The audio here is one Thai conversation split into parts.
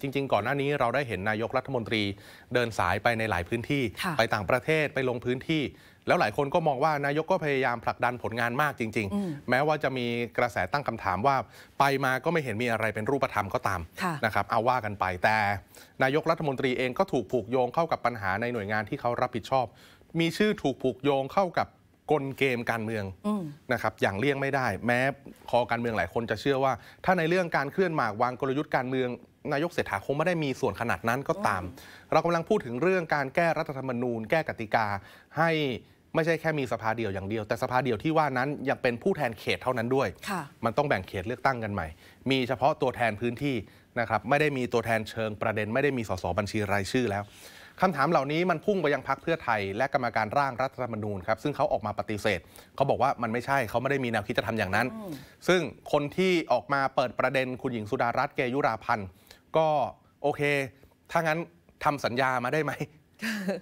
จริงๆก่อนหน้านี้เราได้เห็นนายกรัฐมนตรีเดินสายไปในหลายพื้นที่ไปต่างประเทศไปลงพื้นที่ แล้วหลายคนก็มองว่านายกก็พยายามผลักดันผลงานมากจริง ๆ แม้ว่าจะมีกระแสตั้งคำถามว่าไปมาก็ไม่เห็นมีอะไรเป็นรูปธรรมก็ตามนะครับเอาว่ากันไปแต่นายกรัฐมนตรีเองก็ถูกผูกโยงเข้ากับปัญหาในหน่วยงานที่เขารับผิดชอบ มีชื่อถูกผูกโยงเข้ากับกลเกมการเมืองนะครับอย่างเลี่ยงไม่ได้ แม้คอการเมืองหลายคนจะเชื่อว่า ถ้าในเรื่องการเคลื่อนหมากวางกลยุทธ์การเมืองนายกเศรษฐาคงไม่ได้มีส่วนขนาดนั้นก็ตาม เรากำลังพูดถึงเรื่องการแก้รัฐธรรมนูญ แก้กติกา ให้ไม่ใช่แค่มีสภาเดียวอย่างเดียว แต่สภาเดียวที่ว่านั้นยังเป็นผู้แทนเขตเท่านั้นด้วย มันต้องแบ่งเขตเลือกตั้งกันใหม่ มีเฉพาะตัวแทนพื้นที่นะครับไม่ได้มีตัวแทนเชิงประเด็นไม่ได้มีสสบัญชีรายชื่อแล้วคำถามเหล่านี้มันพุ่งไปยังพักเพื่อไทย และกรรมาการร่างรัฐธรรมนูญครับซึ่งเขาออกมาปฏิเสธเขาบอกว่ามันไม่ใช่เขาไม่ได้มีแนวคิดจะทำอย่างนั้นซึ่งคนที่ออกมาเปิดประเด็นคุณหญิงสุดารัตน์เกยุราพันธ์ก็โอเค ถ้างั้นทำสัญญามาได้ไหม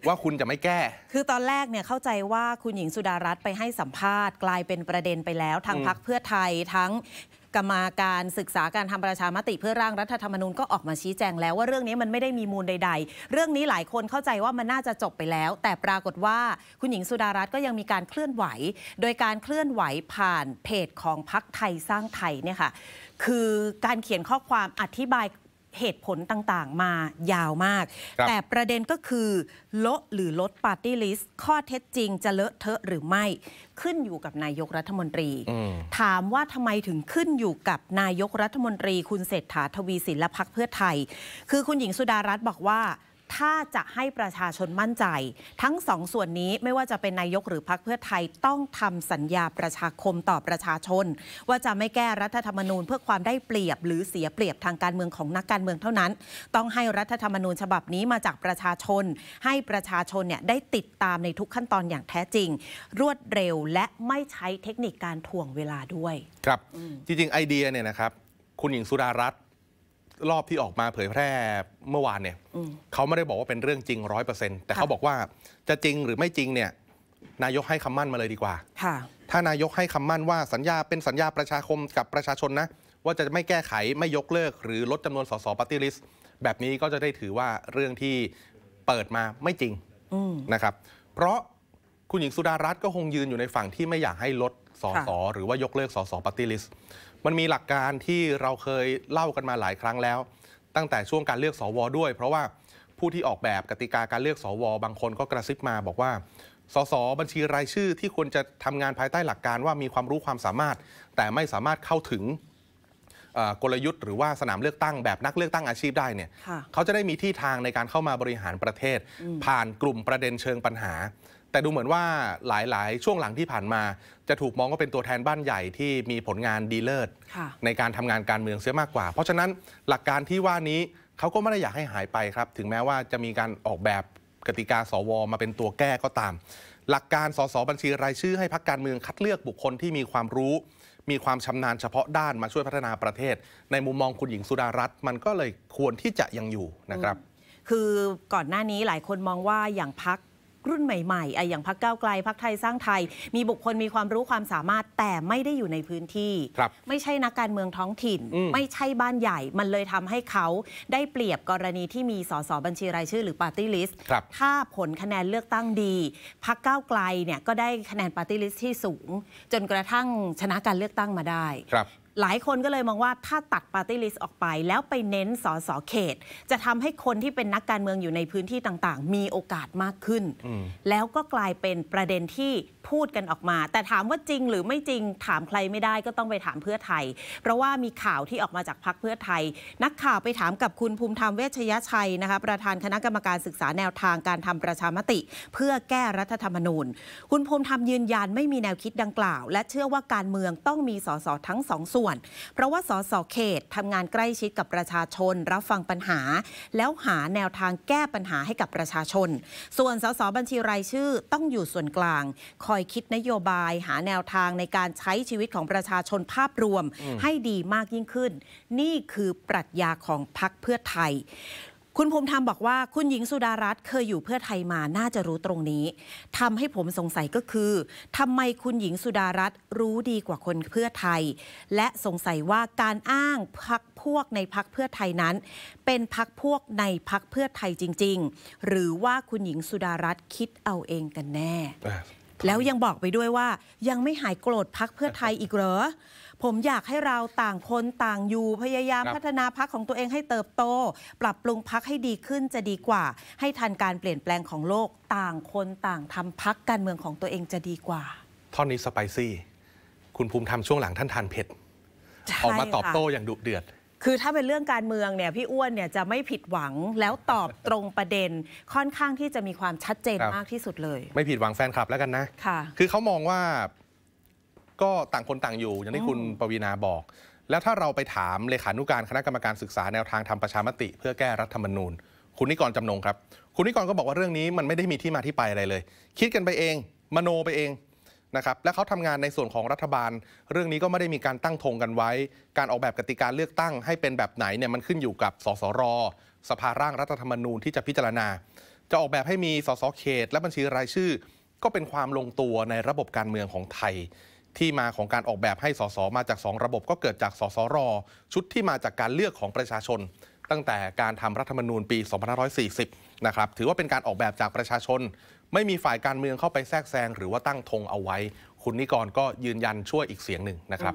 ว่าคุณจะไม่แก้ คือตอนแรกเนี่ยเข้าใจว่าคุณหญิงสุดารัตน์ไปให้สัมภาษณ์กลายเป็นประเด็นไปแล้ว ทางพักเพื่อไทย ทั้ง กรรมาการศึกษาการทำประชามติ เพื่อร่างรัฐธรรมนูญก็ออกมาชี้แจงแล้ว ว่าเรื่องนี้มันไม่ได้มีมูลใด ๆ เรื่องนี้หลายคนเข้าใจว่ามันน่าจะจบไปแล้ว แต่ปรากฏว่า คุณหญิงสุดารัตน์ก็ยังมีการเคลื่อนไหว โดยการเคลื่อนไหวผ่านเพจของพักไทยสร้างไทยเนี่ยค่ะคือการเขียนข้อความอธิบายเหตุผลต่างๆ มายาวมาก แต่ประเด็นก็คือลดหรือลดปาร์ตี้ลิสต์ข้อเท็จจริงจะเลอะเทอะหรือไม่ขึ้นอยู่กับนายกรัฐมนตรี ถามว่าทำไมถึงขึ้นอยู่กับนายกรัฐมนตรี คุณเศรษฐาทวีสินและพักเพื่อไทย คือคุณหญิงสุดารัตน์บอกว่าถ้าจะให้ประชาชนมั่นใจ ทั้งสองส่วนนี้ไม่ว่าจะเป็นนายกหรือพักเพื่อไทยต้องทำสัญญาประชาคมต่อประชาชน ว่าจะไม่แก้รัฐธรรมนูญเพื่อความได้เปรียบ หรือเสียเปรียบทางการเมืองของนักการเมืองเท่านั้น ต้องให้รัฐธรรมนูญฉบับนี้มาจากประชาชนให้ประชาชนเนี่ยได้ติดตามในทุกขั้นตอนอย่างแท้จริง รวดเร็วและไม่ใช้เทคนิคการถ่วงเวลาด้วย ครับจริงๆ ไอเดียเนี่ยนะครับ คุณหญิงสุดารัตน์รอบที่ออกมาเผยแพร่เมื่อวานเนี่ยเขาไม่ได้บอกว่าเป็นเรื่องจริงร้อยเปอร์เซ็นต์แต่เขาบอกว่าจะจริงหรือไม่จริงเนี่ยนายกให้คำมั่นมาเลยดีกว่าถ้านายกให้คำมั่นว่าสัญญาเป็นสัญญาประชาคมกับประชาชนนะ ว่าจะไม่แก้ไขไม่ยกเลิกหรือลดจำนวนสสปฏิริษีแบบนี้ก็จะได้ถือว่าเรื่องที่เปิดมาไม่จริงนะครับ เพราะคุณหญิงสุดารัตน์ก็คงยืนอยู่ในฝั่งที่ไม่อยากให้ลดสสหรือว่ายกเลิกสสปฏิริษีมันมีหลักการที่เราเคยเล่ากันมาหลายครั้งแล้ว ตั้งแต่ช่วงการเลือกสวด้วย เพราะว่าผู้ที่ออกแบบกติกาการเลือกสวบางคนก็กระซิบมา บอกว่าสสบัญชีรายชื่อที่ควรจะทำงานภายใต้หลักการว่ามีความรู้ความสามารถ แต่ไม่สามารถเข้าถึงกลยุทธ์ หรือว่าสนามเลือกตั้งแบบนักเลือกตั้งอาชีพได้เนี่ยเขาจะได้มีที่ทางในการเข้ามาบริหารประเทศ ผ่านกลุ่มประเด็นเชิงปัญหาแต่ดูเหมือนว่าหลายๆ ช่วงหลังที่ผ่านมาจะถูกมองว่าเป็นตัวแทนบ้านใหญ่ที่มีผลงานดีเลิศในการทำงานการเมืองเสียมากกว่า เพราะฉะนั้นหลักการที่ว่านี้เขาก็ไม่ได้อยากให้หายไปครับ ถึงแม้ว่าจะมีการออกแบบกติกาสวมาเป็นตัวแก้ก็ตาม หลักการสสบัญชีรายชื่อให้พักการเมืองคัดเลือกบุคคลที่มีความรู้ มีความชำนาญเฉพาะด้านมาช่วยพัฒนาประเทศ ในมุมมองคุณหญิงสุดารัตน์มันก็เลยควรที่จะยังอยู่นะครับ คือก่อนหน้านี้หลายคนมองว่าอย่างพักรุ่นใหม่ๆไออย่างพักเก้าไกล พักไทยสร้างไทย มีบุคคลมีความรู้ความสามารถแต่ไม่ได้อยู่ในพื้นที่ ไม่ใช่นักการเมืองท้องถิ่น ไม่ใช่บ้านใหญ่มันเลยทำให้เขาได้เปรียบกรณีที่มีสสบัญชีรายชื่อ หรือปาร์ตี้ลิสต์ถ้าผลคะแนนเลือกตั้งดี พักเก้าไกลเนี่ยก็ได้คะแนนปาร์ตี้ลิสต์ที่สูง จนกระทั่งชนะการเลือกตั้งมาได้หลายคนก็เลยมองว่าถ้าตัดปาร์ตี้ลิสต์ออกไป แล้วไปเน้นสอสอเขต จะทำให้คนที่เป็นนักการเมืองอยู่ในพื้นที่ต่างๆ มีโอกาสมากขึ้น แล้วก็กลายเป็นประเด็นที่พูดกันออกมา แต่ถามว่าจริงหรือไม่จริงถามใครไม่ได้ก็ต้องไปถามเพื่อไทย เพราะว่ามีข่าวที่ออกมาจากพักเพื่อไทย นักข่าวไปถามกับคุณภูมิธรรมเวชยชัยนะคะประธานคณะกรรมการศึกษาแนวทางการทำประชามติ เพื่อแก้รัฐธรรมนูญ คุณภูมิธรรมยืนยันไม่มีแนวคิดดังกล่าว และเชื่อว่าการเมืองต้องมีสสทั้งสองส่วนนเพราะว่าสสเขตทำงานใกล้ชิดกับประชาชน รับฟังปัญหา แล้วหาแนวทางแก้ปัญหาให้กับประชาชน ส่วนสสบัญชีรายชื่อต้องอยู่ส่วนกลาง คอยคิดนโยบาย หาแนวทางในการใช้ชีวิตของประชาชนภาพรวม ให้ดีมากยิ่งขึ้น นี่คือปรัชญาของพรรคเพื่อไทยคุณภูมิธรรมบอกว่าคุณหญิงสุดารัตน์เคยอยู่เพื่อไทยมาน่าจะรู้ตรงนี้ ทำให้ผมสงสัยก็คือ ทำไมคุณหญิงสุดารัตน์รู้ดีกว่าคนเพื่อไทย และสงสัยว่าการอ้างพักพวกในพักเพื่อไทยนั้น เป็นพักพวกในพักเพื่อไทยจริง ๆ หรือว่าคุณหญิงสุดารัตน์คิดเอาเองกันแน่ แล้วยังบอกไปด้วยว่ายังไม่หายโกรธพักเพื่อไทยอีกเหรอผมอยากให้เราต่างคน ต่างอยู่พยายามพัฒนาพักของตัวเองให้เติบโต ปรับปรุงพักให้ดีขึ้นจะดีกว่า ให้ทันการเปลี่ยนแปลงของโลกต่างคนต่างทำพักการเมืองของตัวเองจะดีกว่า ท่อนนี้สไปซี่ คุณภูมิธรรมช่วงหลังท่านทานเผ็ดออกมาตอบโต้อย่างดุเดือด คือถ้าเป็นเรื่องการเมืองเนี่ยพี่อ้วนเนี่ยจะไม่ผิดหวังแล้วตอบตรงประเด็นค่อนข้างที่จะมีความชัดเจนมากที่สุดเลย ไม่ผิดหวังแฟนคลับแล้วกันนะค่ะคือเขามองว่าก็ต่างคนต่างอยู่อย่างที่คุณปวีนาบอก แล้วถ้าเราไปถามเลขานุการคณะกรรมการศึกษาแนวทางทำประชามติเพื่อแก้รัฐธรรมนูญ คุณนิกรจำนงครับ คุณนิกรก็บอกว่าเรื่องนี้มันไม่ได้มีที่มาที่ไปอะไรเลย คิดกันไปเอง มโนไปเองนะครับและเขาทำงานในส่วนของรัฐบาล เรื่องนี้ก็ไม่ได้มีการตั้งธงกันไว้ การออกแบบกติกาเลือกตั้งให้เป็นแบบไหนเนี่ยมันขึ้นอยู่กับสสรสภาร่างรัฐธรรมนูญที่จะพิจารณา จะออกแบบให้มีสสเขต และบัญชีรายชื่อ ก็เป็นความลงตัวในระบบการเมืองของไทยที่มาของการออกแบบให้สส มาจาก 2 ระบบก็เกิดจากสสร ชุดที่มาจากการเลือกของประชาชน ตั้งแต่การทำรัฐธรรมนูญปี 2540 นะครับถือว่าเป็นการออกแบบจากประชาชน ไม่มีฝ่ายการเมืองเข้าไปแทรกแซง หรือว่าตั้งธงเอาไว้ คุณนิกรก็ยืนยันช่วยอีกเสียงหนึ่งนะครับ